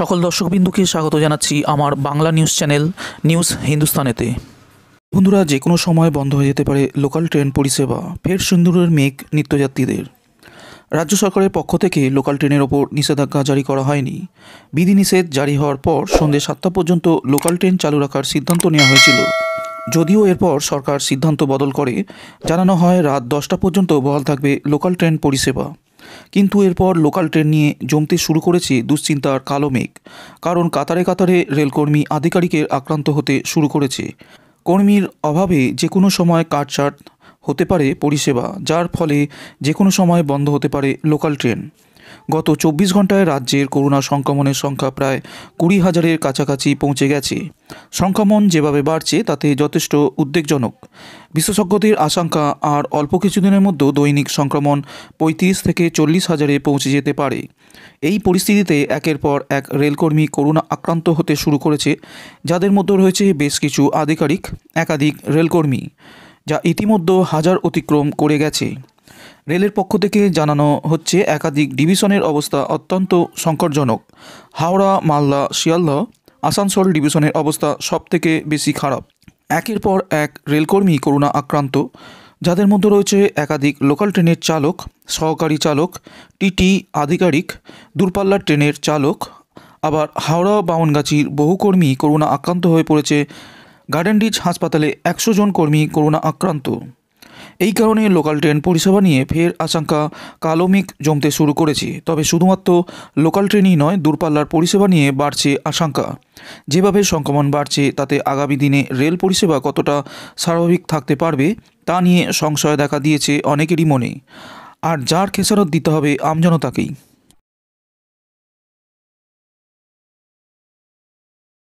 সকল দর্শকবিন্দুকে স্বাগত জানাচ্ছি আমার বাংলা নিউজ চ্যানেল নিউজ হিন্দুস্তানেতে বন্ধুরা যে কোনো সময় বন্ধ হয়ে যেতে পারে লোকাল ট্রেন পরিষেবা ফের সুন্দরের মেঘ নিত্যযাত্রীদের রাজ্য সরকারের পক্ষ থেকে লোকাল ট্রেনের ওপর নিষেধাজ্ঞা জারি করা হয়নি বিধিনিষেধ জারি হওয়ার পর সন্ধ্যে সাতটা পর্যন্ত লোকাল ট্রেন চালু রাখার সিদ্ধান্ত নেওয়া হয়েছিল যদিও এরপর সরকার সিদ্ধান্ত বদল করে জানানো হয় রাত দশটা পর্যন্ত বহাল থাকবে লোকাল ট্রেন পরিষেবা কিন্তু এরপর লোকাল ট্রেন নিয়ে জমতে শুরু করেছে দুশ্চিন্তার কালো মেঘ কারণ কাতারে কাতারে রেলকর্মী আধিকারিকের আক্রান্ত হতে শুরু করেছে কর্মীর অভাবে যে কোনো সময় কাটছাট হতে পারে পরিষেবা যার ফলে যে কোনো সময় বন্ধ হতে পারে লোকাল ট্রেন গত চব্বিশ ঘন্টায় রাজ্যের করোনা সংক্রমণের সংখ্যা প্রায় কুড়ি হাজারের কাছাকাছি পৌঁছে গেছে সংক্রমণ যেভাবে বাড়ছে তাতে যথেষ্ট উদ্বেগজনক বিশেষজ্ঞদের আশঙ্কা আর অল্প কিছুদিনের মধ্যে দৈনিক সংক্রমণ পঁয়ত্রিশ থেকে চল্লিশ হাজারে পৌঁছে যেতে পারে এই পরিস্থিতিতে একের পর এক রেলকর্মী করোনা আক্রান্ত হতে শুরু করেছে যাদের মধ্যে রয়েছে বেশ কিছু আধিকারিক একাধিক রেলকর্মী যা ইতিমধ্যে হাজার অতিক্রম করে গেছে রেলের পক্ষ থেকে জানানো হচ্ছে একাধিক ডিভিশনের অবস্থা অত্যন্ত সংকটজনক হাওড়া মালদা শিয়ালদহ আসানসোল ডিভিশনের অবস্থা সব থেকে বেশি খারাপ একের পর এক রেলকর্মী করোনা আক্রান্ত যাদের মধ্যে রয়েছে একাধিক লোকাল ট্রেনের চালক সহকারী চালক টিটি আধিকারিক দূরপাল্লার ট্রেনের চালক আবার হাওড়া বাউনগাছির বহু কর্মী করোনা আক্রান্ত হয়ে পড়েছে গার্ডেন রিচ হাসপাতালে একশো জন কর্মী করোনা আক্রান্ত এই কারণে লোকাল ট্রেন পরিষেবা নিয়ে ফের আশঙ্কা কালমিক জমতে শুরু করেছে তবে শুধুমাত্র লোকাল ট্রেনই নয় দূরপাল্লার পরিষেবা নিয়ে বাড়ছে আশঙ্কা যেভাবে সংক্রমণ বাড়ছে তাতে আগামী দিনে রেল পরিষেবা কতটা স্বাভাবিক থাকতে পারবে তা নিয়ে সংশয় দেখা দিয়েছে অনেকেরই মনে আর যার খেসারত দিতে হবে আমজনতাকেই